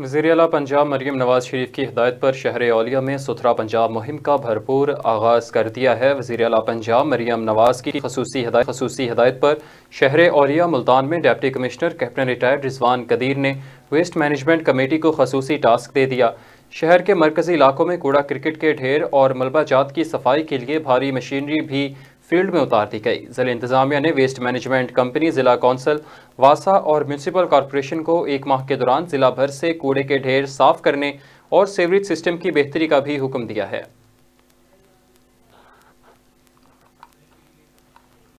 वजी अला पंजाब मरीम नवाज शरीफ की हदायत पर शहर ओलिया में सुथरा पंजाब मुहिम का भरपूर आगाज़ कर दिया है वजी अला पंजाब मरीम नवाज की खसूसी हदायत खसूस हदायत पर शहर ओलिया मुल्तान में deputy commissioner captain retired Rizwan Qadeer ने वेस्ट मैनेजमेंट कमेटी को खसूसी टास्क दे दिया शहर के मरकजी इलाकों में कूड़ा क्रिकेट के ढेर और मलबा जात की सफाई के लिए भारी मशीनरी भी फील्ड में उतार दी गई जिले इंतजामिया ने वेस्ट मैनेजमेंट कंपनी जिला कौंसल वासा और म्यूनसिपल कॉरपोरेशन को एक माह के दौरान जिला भर से कूड़े के ढेर साफ करने और सेवरेज सिस्टम की बेहतरी का भी हुक्म दिया है